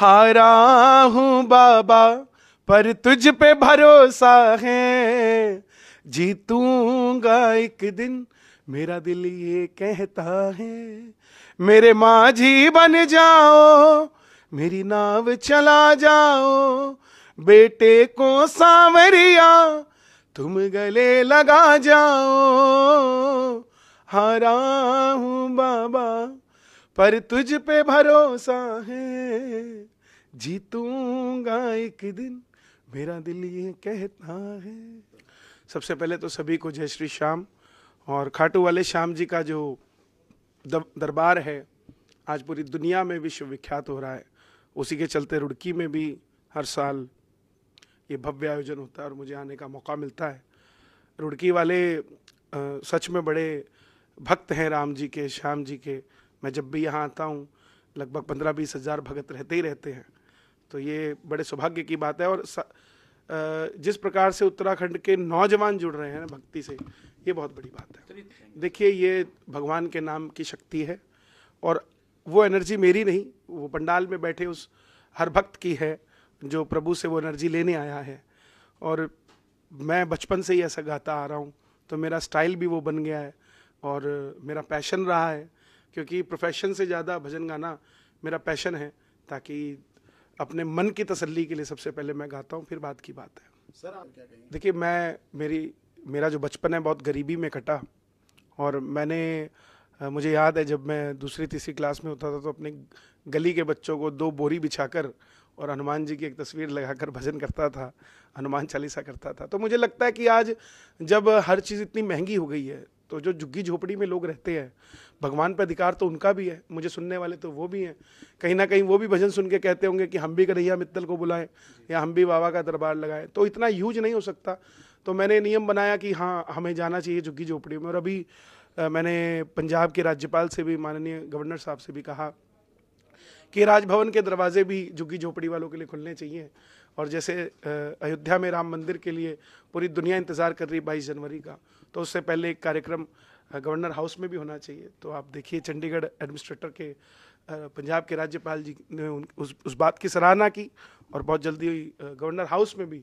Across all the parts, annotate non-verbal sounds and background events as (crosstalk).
हारा हूँ बाबा पर तुझ पे भरोसा है जीतूंगा एक दिन मेरा दिल ये कहता है मेरे माँ जी बन जाओ मेरी नाव चला जाओ बेटे को सांवरिया तुम गले लगा जाओ हरा हूँ बाबा पर तुझ पे भरोसा है जीतूंगा एक दिन मेरा दिल ये कहता है सबसे पहले तो सभी को जय श्री श्याम और खाटू वाले श्याम जी का जो दरबार है आज पूरी दुनिया में विश्वविख्यात हो रहा है उसी के चलते रुड़की में भी हर साल ये भव्य आयोजन होता है और मुझे आने का मौका मिलता है रुड़की वाले आ, सच में बड़े भक्त हैं राम जी के श्याम जी के मैं जब भी यहाँ आता हूँ लगभग पंद्रह बीस हज़ार भगत रहते ही रहते हैं तो ये बड़े सौभाग्य की बात है और जिस प्रकार से उत्तराखंड के नौजवान जुड़ रहे हैं भक्ति से ये बहुत बड़ी बात है देखिए ये भगवान के नाम की शक्ति है और वो एनर्जी मेरी नहीं वो पंडाल में बैठे उस हर भक्त की है जो प्रभु से वो एनर्जी लेने आया है और मैं बचपन से ही ऐसा गाता आ रहा हूँ तो मेरा स्टाइल भी वो बन गया है और मेरा पैशन रहा है क्योंकि प्रोफेशन से ज़्यादा भजन गाना मेरा पैशन है ताकि अपने मन की तसल्ली के लिए सबसे पहले मैं गाता हूँ फिर बाद की बात है सर आप क्या कहेंगे देखिए मैं मेरी मेरा जो बचपन है बहुत गरीबी में कटा और मैंने मुझे याद है जब मैं दूसरी तीसरी क्लास में होता था तो अपने गली के बच्चों को दो बोरी बिछाकर और हनुमान जी की एक तस्वीर लगाकर भजन करता था हनुमान चालीसा करता था तो मुझे लगता है कि आज जब हर चीज़ इतनी महंगी हो गई है तो जो झुग्गी झोपड़ी में लोग रहते हैं भगवान पर अधिकार तो उनका भी है मुझे सुनने वाले तो वो भी हैं कहीं ना कहीं वो भी भजन सुन के कहते होंगे कि हम भी कन्हैया मित्तल को बुलाएं या हम भी बाबा का दरबार लगाएं तो इतना यूज नहीं हो सकता तो मैंने नियम बनाया कि हाँ हमें जाना चाहिए झुग्गी झोपड़ी में और अभी आ, मैंने पंजाब के राज्यपाल से भी माननीय गवर्नर साहब से भी कहा कि राजभवन के दरवाजे भी झुग्गी झोपड़ी वालों के लिए खुलने चाहिए और जैसे अयोध्या में राम मंदिर के लिए पूरी दुनिया इंतज़ार कर रही है बाईस जनवरी का तो उससे पहले एक कार्यक्रम गवर्नर हाउस में भी होना चाहिए तो आप देखिए चंडीगढ़ एडमिनिस्ट्रेटर के पंजाब के राज्यपाल जी ने उस उस बात की सराहना की और बहुत जल्दी गवर्नर हाउस में भी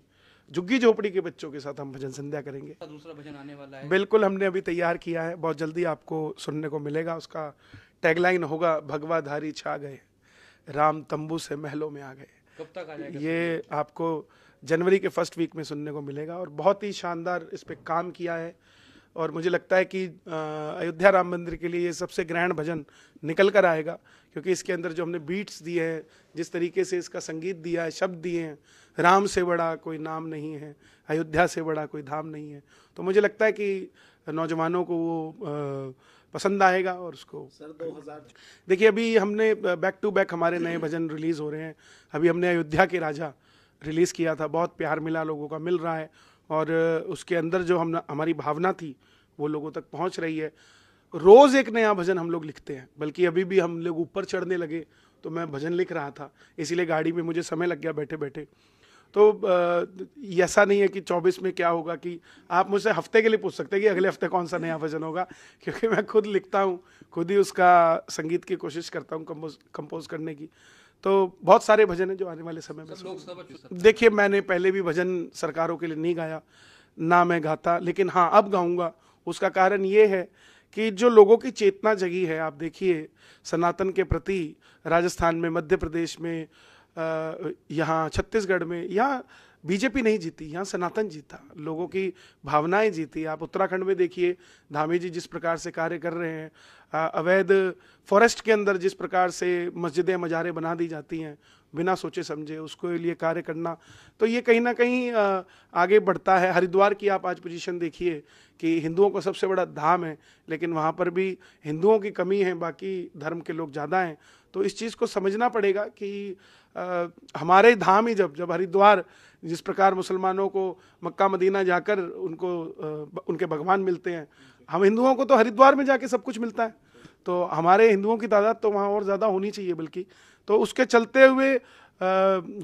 झुग्गी झोपड़ी के बच्चों के साथ हम भजन संध्या करेंगे दूसरा भजन आने वाला है बिल्कुल हमने अभी तैयार किया है बहुत जल्दी आपको सुनने को मिलेगा उसका टैगलाइन होगा भगवाधारी छा गए राम तंबू से महलों में आ गए कब तक आ जाएगा ये आपको जनवरी के फर्स्ट वीक में सुनने को मिलेगा और बहुत ही शानदार इस पर काम किया है और मुझे लगता है कि अयोध्या राम मंदिर के लिए ये सबसे ग्रैंड भजन निकल कर आएगा क्योंकि इसके अंदर जो हमने बीट्स दिए हैं जिस तरीके से इसका संगीत दिया है शब्द दिए हैं राम से बड़ा कोई नाम नहीं है अयोध्या से बड़ा कोई धाम नहीं है तो मुझे लगता है कि नौजवानों को वो पसंद आएगा और उसको सर 2000 देखिए अभी हमने बैक टू बैक हमारे नए भजन रिलीज़ हो रहे हैं अभी हमने अयोध्या के राजा रिलीज़ किया था बहुत प्यार मिला लोगों का मिल रहा है और उसके अंदर जो हम हमारी भावना थी वो लोगों तक पहुंच रही है रोज़ एक नया भजन हम लोग लिखते हैं बल्कि अभी भी हम लोग ऊपर चढ़ने लगे तो मैं भजन लिख रहा था इसीलिए गाड़ी में मुझे समय लग गया बैठे बैठे तो ऐसा नहीं है कि 24 में क्या होगा कि आप मुझसे हफ्ते के लिए पूछ सकते हैं कि अगले हफ्ते कौन सा नया भजन होगा क्योंकि मैं खुद लिखता हूँ खुद ही उसका संगीत की कोशिश करता हूँ कंपोज कम्पोज करने की तो बहुत सारे भजन हैं जो आने वाले समय में देखिए मैंने पहले भी भजन सरकारों के लिए नहीं गाया ना मैं गाता लेकिन हाँ अब गाऊँगा उसका कारण ये है कि जो लोगों की चेतना जगी है आप देखिए सनातन के प्रति राजस्थान में मध्य प्रदेश में यहाँ छत्तीसगढ़ में यहाँ बीजेपी नहीं जीती यहाँ सनातन जीता लोगों की भावनाएं जीती आप उत्तराखंड में देखिए धामी जी जिस प्रकार से कार्य कर रहे हैं अवैध फॉरेस्ट के अंदर जिस प्रकार से मस्जिदें मज़ारे बना दी जाती हैं बिना सोचे समझे उसको लिए कार्य करना तो ये कहीं ना कहीं आगे बढ़ता है हरिद्वार की आप आज पोजीशन देखिए कि हिंदुओं का सबसे बड़ा धाम है लेकिन वहाँ पर भी हिंदुओं की कमी है बाकी धर्म के लोग ज़्यादा हैं तो इस चीज़ को समझना पड़ेगा कि आ, हमारे धाम ही जब जब हरिद्वार जिस प्रकार मुसलमानों को मक्का मदीना जाकर उनको आ, उनके भगवान मिलते हैं हम हिंदुओं को तो हरिद्वार में जाके सब कुछ मिलता है तो हमारे हिंदुओं की तादाद तो वहाँ और ज़्यादा होनी चाहिए बल्कि तो उसके चलते हुए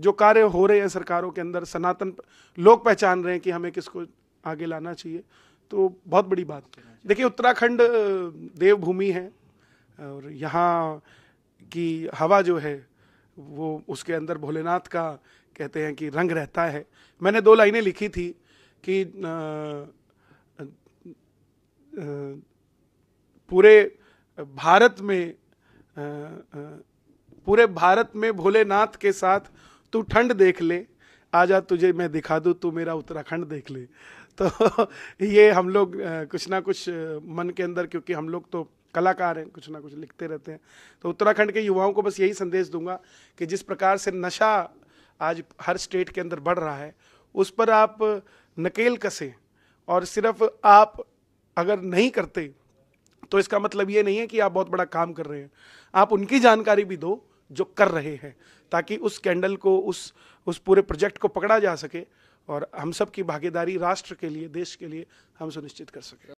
जो कार्य हो रहे हैं सरकारों के अंदर सनातन लोग पहचान रहे हैं कि हमें किसको आगे लाना चाहिए तो बहुत बड़ी बात देखिए उत्तराखंड देवभूमि है और यहाँ की हवा जो है वो उसके अंदर भोलेनाथ का कहते हैं कि रंग रहता है मैंने दो लाइनें लिखी थी कि आ, आ, आ, पूरे भारत में पूरे भारत में भोलेनाथ के साथ तू ठंड देख ले आजा तुझे मैं दिखा दूँ तू मेरा उत्तराखंड देख ले तो (laughs) ये हम लोग कुछ ना कुछ मन के अंदर क्योंकि हम लोग तो कलाकार हैं कुछ ना कुछ लिखते रहते हैं तो उत्तराखंड के युवाओं को बस यही संदेश दूंगा कि जिस प्रकार से नशा आज हर स्टेट के अंदर बढ़ रहा है उस पर आप नकेल कसें और सिर्फ आप अगर नहीं करते तो इसका मतलब ये नहीं है कि आप बहुत बड़ा काम कर रहे हैं आप उनकी जानकारी भी दो जो कर रहे हैं ताकि उस कैंडल को उस उस पूरे प्रोजेक्ट को पकड़ा जा सके और हम सब की भागीदारी राष्ट्र के लिए देश के लिए हम सुनिश्चित कर सकें